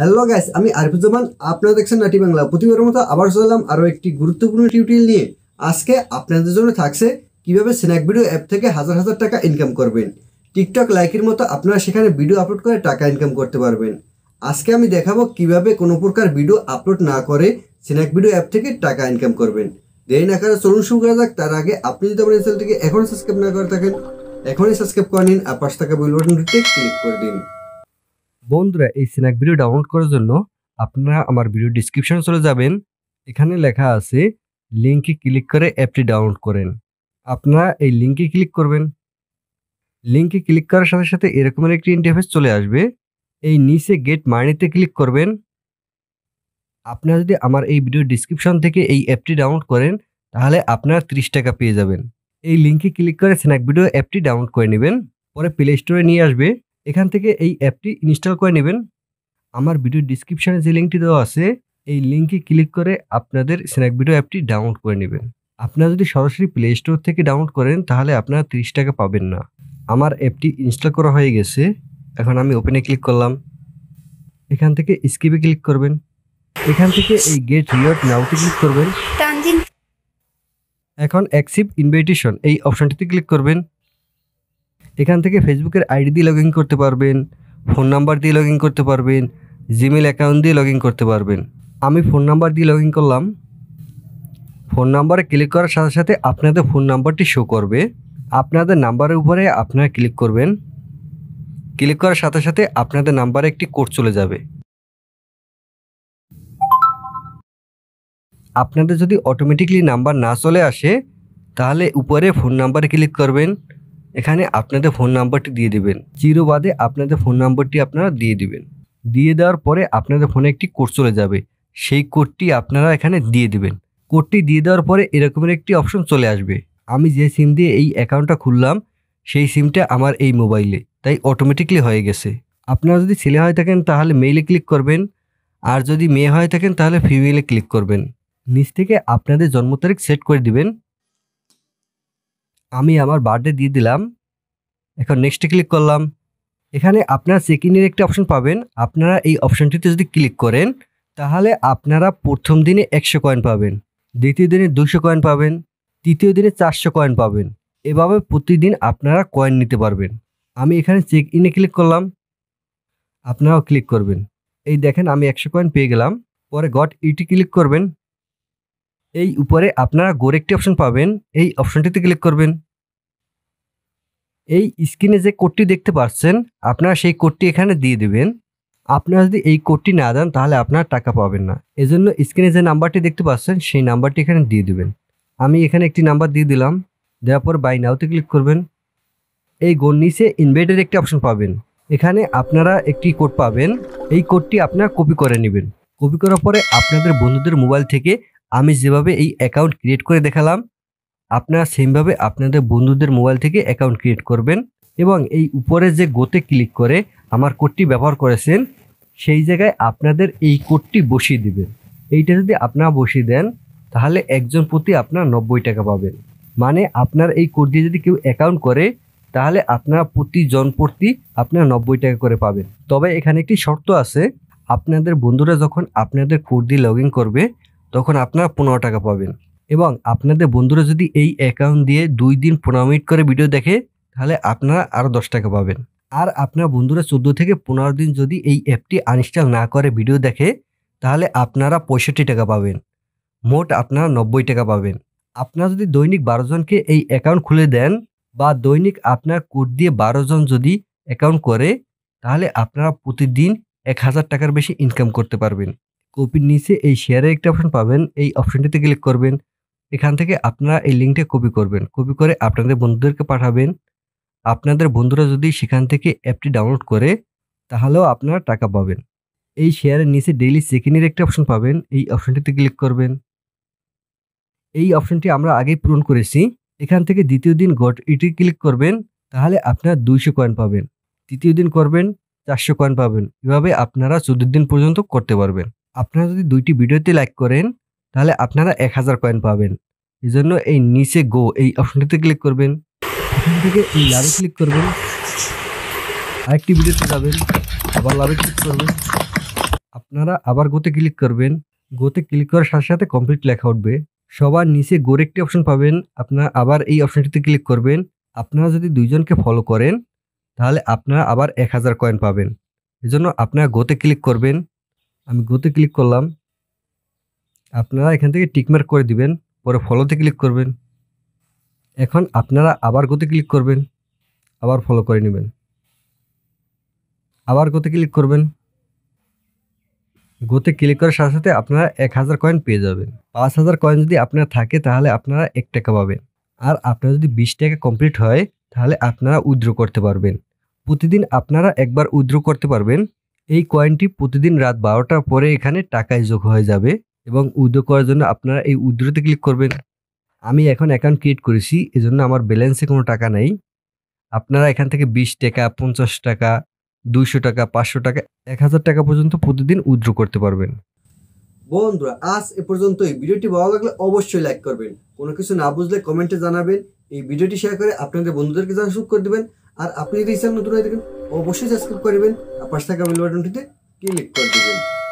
hello gas আমি আরিফুজ্জামান আপনারা দেখছেন নাটি বাংলা প্রতিবারের মতো আবার চললাম আরও একটি গুরুত্বপূর্ণ টিউটোরিয়াল নিয়ে আজকে আপনাদের জন্য থাকছে কিভাবে স্ন্যাক ভিডিও অ্যাপ থেকে হাজার হাজার টাকা ইনকাম করবেন টিকটক লাইকের মতো আপনারা সেখানে ভিডিও আপলোড করে টাকা ইনকাম করতে পারবেন আজকে আমি দেখাবো কিভাবে কোনো প্রকার ভিডিও আপলোড না করে স্ন্যাক ভিডিও অ্যাপ থেকে টাকা ইনকাম করবেন দেরি না করে চলুন শুরু করা যাক তার আগে আপনি যদি আমার চ্যানেলটিকে এখনও সাবস্ক্রাইব না করে থাকেন এখনই সাবস্ক্রাইব করে নিন আর পাশ থাকা বেল বাটনটিতে ক্লিক করে দিন বন্ধুরা এই স্ন্যাক ভিডিও ডাউনলোড করার জন্য আপনারা আমার ভিডিও ডিসক্রিপশনে চলে যাবেন এখানে লেখা আছে লিঙ্কে ক্লিক করে অ্যাপটি ডাউনলোড করেন আপনারা এই লিঙ্কে ক্লিক করবেন লিঙ্কে ক্লিক করার সাথে সাথে এরকমের একটি ইন্টারফেস চলে আসবে এই নিচে গেট মানিতে ক্লিক করবেন আপনারা যদি আমার এই ভিডিও ডিসক্রিপশন থেকে এই অ্যাপটি ডাউনলোড করেন তাহলে আপনারা ত্রিশ টাকা পেয়ে যাবেন এই লিঙ্কে ক্লিক করে স্ন্যাক ভিডিও অ্যাপটি ডাউনলোড করে নেবেন পরে প্লে স্টোরে নিয়ে আসবে এখান থেকে এই অ্যাপটি ইনস্টল করে নেবেন আমার ভিডিও ডিসক্রিপশানে যে লিঙ্কটি দেওয়া আছে এই লিঙ্কে ক্লিক করে আপনাদের স্ন্যাক ভিডিও অ্যাপটি ডাউনলোড করে নেবেন আপনারা যদি সরাসরি প্লে স্টোর থেকে ডাউনলোড করেন তাহলে আপনারা তিরিশ টাকা পাবেন না আমার অ্যাপটি ইনস্টল করা হয়ে গেছে এখন আমি ওপেনে ক্লিক করলাম এখান থেকে স্কিপে ক্লিক করবেন এখান থেকে এই গেট রিওয়ার্ড নাউতে ক্লিক করবেন এখন অ্যাক্সিভ ইনভাইটেশন এই অপশানটিতে ক্লিক করবেন এখান থেকে ফেসবুকের আইডি দিয়ে লগ ইন করতে পারবেন ফোন নাম্বার দিয়ে লগ ইন করতে পারবেন জিমেল অ্যাকাউন্ট দিয়ে লগ ইন করতে পারবেন আমি ফোন নাম্বার দিয়ে লগ ইন করলাম ফোন নাম্বারে ক্লিক করার সাথে সাথে আপনাদের ফোন নাম্বারটি শো করবে আপনাদের নাম্বারের উপরে আপনারা ক্লিক করবেন ক্লিক করার সাথে সাথে আপনাদের নাম্বারে একটি কোড চলে যাবে আপনাদের যদি অটোমেটিকলি নাম্বার না চলে আসে তাহলে উপরে ফোন নাম্বারে ক্লিক করবেন এখানে আপনাদের ফোন নাম্বারটি দিয়ে দেবেন জিরো বাদে আপনাদের ফোন নাম্বারটি আপনারা দিয়ে দেবেন দিয়ে দেওয়ার পরে আপনাদের ফোনে একটি কোড চলে যাবে সেই কোডটি আপনারা এখানে দিয়ে দেবেন কোডটি দিয়ে দেওয়ার পরে এরকমের একটি অপশন চলে আসবে আমি যে সিম দিয়ে এই অ্যাকাউন্টটা খুললাম সেই সিমটা আমার এই মোবাইলে তাই অটোমেটিকলি হয়ে গেছে আপনারা যদি ছেলে হয়ে থাকেন তাহলে মেইলে ক্লিক করবেন আর যদি মেয়ে হয়ে থাকেন তাহলে ফিমেলে ক্লিক করবেন নিচ থেকে আপনাদের জন্ম তারিখ সেট করে দিবেন আমি আমার বার্থডে দিয়ে দিলাম এখন নেক্সটে ক্লিক করলাম এখানে আপনারা চেক ইনের একটি অপশন পাবেন আপনারা এই অপশনটিতে যদি ক্লিক করেন তাহলে আপনারা প্রথম দিনে একশো কয়েন পাবেন দ্বিতীয় দিনে দুশো কয়েন পাবেন তৃতীয় দিনে চারশো কয়েন পাবেন এভাবে প্রতিদিন আপনারা কয়েন নিতে পারবেন আমি এখানে চেক ইনে ক্লিক করলাম আপনারাও ক্লিক করবেন এই দেখেন আমি একশো কয়েন পেয়ে গেলাম পরে গট ইটি ক্লিক করবেন এই উপরে আপনারা গোর একটি অপশন পাবেন এই অপশনটিতে ক্লিক করবেন এই স্ক্রিনে যে কোডটি দেখতে পাচ্ছেন আপনারা সেই কোডটি এখানে দিয়ে দেবেন আপনারা যদি এই কোডটি না দেন তাহলে আপনার টাকা পাবেন না এজন্য স্ক্রিনে যে নাম্বারটি দেখতে পাচ্ছেন সেই নাম্বারটি এখানে দিয়ে দেবেন আমি এখানে একটি নাম্বার দিয়ে দিলাম দেওয়ার পর বাই নাওতে ক্লিক করবেন এই গোর নিচে ইনভেটের একটি অপশন পাবেন এখানে আপনারা একটি কোড পাবেন এই কোডটি আপনারা কপি করে নেবেন কপি করার পরে আপনাদের বন্ধুদের মোবাইল থেকে আমি যেভাবে এই অ্যাকাউন্ট ক্রিয়েট করে দেখালাম আপনারা সেমভাবে আপনাদের বন্ধুদের মোবাইল থেকে অ্যাকাউন্ট ক্রিয়েট করবেন এবং এই উপরে যে গোতে ক্লিক করে আমার কোডটি ব্যবহার করেছেন সেই জায়গায় আপনাদের এই কোডটি বসিয়ে দেবেন এইটা যদি আপনারা বসিয়ে দেন তাহলে একজন প্রতি আপনার নব্বই টাকা পাবেন মানে আপনার এই কোড দিয়ে যদি কেউ অ্যাকাউন্ট করে তাহলে আপনারা প্রতি জন প্রতি আপনার নব্বই টাকা করে পাবেন তবে এখানে একটি শর্ত আছে আপনাদের বন্ধুরা যখন আপনাদের কোড দিয়ে লগ করবে তখন আপনারা পনেরো টাকা পাবেন এবং আপনাদের বন্ধুরা যদি এই অ্যাকাউন্ট দিয়ে দুই দিন পনেরো মিনিট করে ভিডিও দেখে তাহলে আপনারা আরও দশ টাকা পাবেন আর আপনার বন্ধুরা চোদ্দো থেকে পনেরো দিন যদি এই অ্যাপটি আনইনস্টল না করে ভিডিও দেখে তাহলে আপনারা পঁয়ষট্টি টাকা পাবেন মোট আপনারা নব্বই টাকা পাবেন আপনারা যদি দৈনিক বারো জনকে এই অ্যাকাউন্ট খুলে দেন বা দৈনিক আপনার কোড দিয়ে বারো জন যদি অ্যাকাউন্ট করে তাহলে আপনারা প্রতিদিন এক হাজার টাকার বেশি ইনকাম করতে পারবেন কপির নিচে এই শেয়ারের একটি অপশন পাবেন এই অপশনটিতে ক্লিক করবেন এখান থেকে আপনারা এই লিঙ্কটা কপি করবেন কপি করে আপনাদের বন্ধুদেরকে পাঠাবেন আপনাদের বন্ধুরা যদি সেখান থেকে অ্যাপটি ডাউনলোড করে তাহলেও আপনারা টাকা পাবেন এই শেয়ারের নিচে ডেইলি সেকেন্ডের একটি অপশন পাবেন এই অপশনটিতে ক্লিক করবেন এই অপশনটি আমরা আগেই পূরণ করেছি এখান থেকে দ্বিতীয় দিন গট ইটি ক্লিক করবেন তাহলে আপনারা দুইশো কয়েন পাবেন তৃতীয় দিন করবেন চারশো কয়েন পাবেন এভাবে আপনারা চোদ্দ দিন পর্যন্ত করতে পারবেন আপনারা যদি দুইটি ভিডিওতে লাইক করেন তাহলে আপনারা এক হাজার কয়েন পাবেন এই জন্য এই নিচে গো এই অপশনটিতে ক্লিক করবেন এখান থেকে এই লাভে ক্লিক করবেন আরেকটি ভিডিওতে যাবেন আবার লাভে ক্লিক করবেন আপনারা আবার গোতে ক্লিক করবেন গোতে ক্লিক করার সাথে সাথে কমপ্লিট লেখা উঠবে সবার নিচে গোর একটি অপশন পাবেন আপনারা আবার এই অপশনটিতে ক্লিক করবেন আপনারা যদি দুইজনকে ফলো করেন তাহলে আপনারা আবার এক হাজার কয়েন পাবেন এজন্য আপনারা গোতে ক্লিক করবেন আমি গোতে ক্লিক করলাম আপনারা এখান থেকে টিকমার্ক করে দিবেন পরে ফলোতে ক্লিক করবেন এখন আপনারা আবার গোতে ক্লিক করবেন আবার ফলো করে নেবেন আবার গোতে ক্লিক করবেন গোতে ক্লিক করার সাথে সাথে আপনারা এক হাজার কয়েন পেয়ে যাবেন পাঁচ হাজার কয়েন যদি আপনারা থাকে তাহলে আপনারা এক টাকা পাবেন আর আপনার যদি বিশ টাকা কমপ্লিট হয় তাহলে আপনারা উইথড্র করতে পারবেন প্রতিদিন আপনারা একবার উইথড্র করতে পারবেন এই কয়েনটি প্রতিদিন রাত বারোটার পরে এখানে টাকায় যোগ হয়ে যাবে এবং উইড্রো করার জন্য আপনারা এই উইড্রোতে ক্লিক করবেন আমি এখন অ্যাকাউন্ট ক্রিয়েট করেছি এজন্য আমার ব্যালেন্সে কোনো টাকা নেই আপনারা এখান থেকে বিশ টাকা পঞ্চাশ টাকা দুইশো টাকা পাঁচশো টাকা এক হাজার টাকা পর্যন্ত প্রতিদিন উইড্রো করতে পারবেন বন্ধুরা আজ এ পর্যন্তই ভিডিওটি ভালো লাগলে অবশ্যই লাইক করবেন কোনো কিছু না বুঝলে কমেন্টে জানাবেন এই ভিডিওটি শেয়ার করে আপনাদের বন্ধুদেরকে জানা সুখ করে দেবেন আর আপনি যদি ইসলাম নতুন হয়ে থাকেন অবশ্যই সাবস্ক্রাইব করবেন আর পাশে থাকা বেল বাটনটিতে ক্লিক করে দেবেন